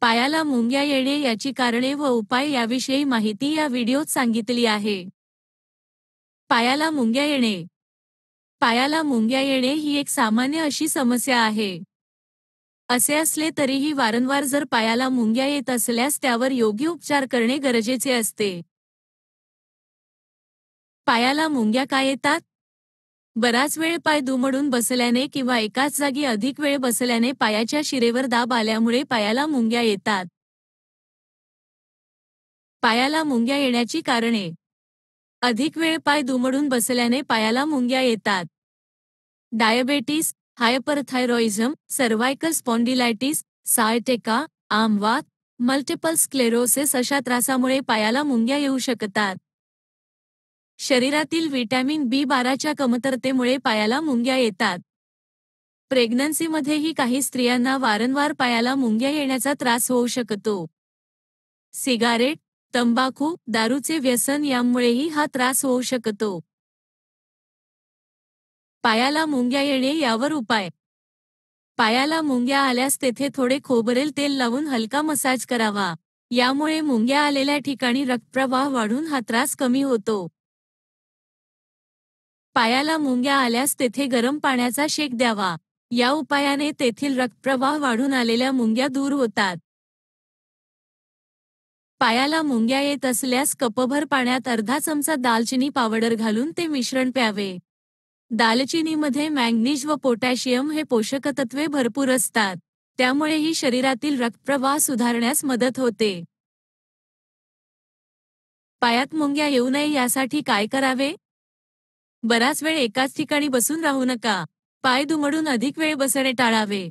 पायाला मुंग्या येणे याची कारणे व उपाय याविषयी माहिती या व्हिडिओत सांगितली आहे पायाला मुंग्या येणे पायाला मुंग्या येणे ही एक सामान्य अशी समस्या आहे असे असले तरीही वारंवार जर पायाला मुंग्या येत असल्यास त्यावर योग्य उपचार करणे गरजेचे असते पायाला मुंग्या का येतात बराच वेळ पाय दुमडून बसल्याने किंवा एकाच जागी अधिक वेळ बसल्याने पायाच्या शिरेवर दाब आल्यामुळे पायाला मुंग्या येतात पायाला मुंग्या येण्याची कारणे अधिक वेळ पाय दुमडून बसल्याने पायाला मुंग्या येतात diabetes hyperthyroidism cervical spondylitis sciatica आमवात मल्टिपल स्क्लेरोसिस अशा त्रासामुळे पायाला मुंग्या येऊ शकतात शरीरातील व्हिटॅमिन बी बाराच्या कमतरतेमुळे पायाला मुंग्या येतात प्रेग्नन्सीमध्येही काही स्त्रियांना वारंवार पायाला मुंग्या येण्याचा त्रास होऊ शकतो सिगारेट तंबाखू दारूचे व्यसन यामुळेही हा त्रास होऊ शकतो पायाला मुंग्या येणे यावर उपाय पायाला मुंग्या आल्यास तेथे थोडे खोबरेल तेल लावून हलका मसाज करावा यामुळे मुंग्या आलेल्या ठिकाणी रक्तप्रवाह वाढून हा त्रास कमी होतो पायाला मुंग्या आल्यास तेथे गरम पाण्याचा शेक द्यावा या उपायाने तेथील रक्तप्रवाह वाढून आलेल्या मुंग्या दूर होतात पायाला मुंग्या येत असल्यास कपभर पाण्यात अर्धा चमचा दालचिनी पावडर घालून ते मिश्रण प्यावे दालचिनीमध्ये मॅग्नीज व पोटॅशियम हे पोषक तत्वे भरपूर असतात त्यामुळे ही शरीरातील रक्तप्रवाह सुधारण्यास मदत होते पायात मुंग्या येऊ नये यासाठी काय करावे बराच वेळ एकाच ठिकाणी बसून राहू नका पाय दुमडून अधिक वेळ बसणे टाळावे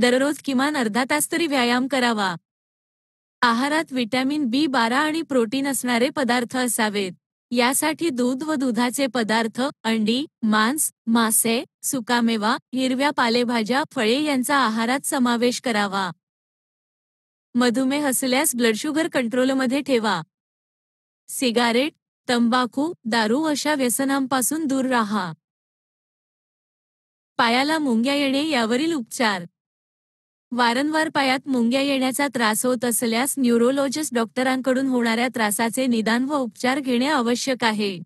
दररोज किमान अर्धा तास तरी व्यायाम करावा आहारात व्हिटॅमिन बी बारा आणि प्रोटीन असणारे पदार्थ असावेत यासाठी दूध व दुधाचे पदार्थ अंडी मांस मासे सुकामेवा हिरव्या पालेभाज्या फळे यांचा आहारात समावेश करावा मधुमेह असल्यास शुगर कंट्रोलमध्ये ठेवा सिगारेट तंबाखू दारू अशा व्यसनांपासून दूर राहा पायाला मुंग्या येणे यावरील उपचार वारंवार पायात मुंग्या येण्याचा त्रास होत असल्यास न्यूरोलॉजिस्ट डॉक्टरांकडून होणाऱ्या त्रासाचे निदान व उपचार घेणे आवश्यक आहे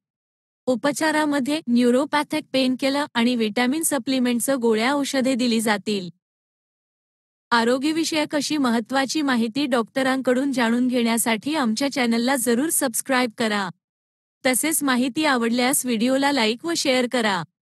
उपचारामध्ये न्यूरोपॅथिक केलं आणि व्हिटॅमिन सप्लिमेंटचं गोळ्या औषधे दिली जातील आरोग्यविषयक अशी महत्त्वाची माहिती डॉक्टरांकडून जाणून घेण्यासाठी आमच्या चॅनलला जरूर सबस्क्राईब करा तसेच माहिती आवडल्यास व्हिडिओला लाईक व शेअर करा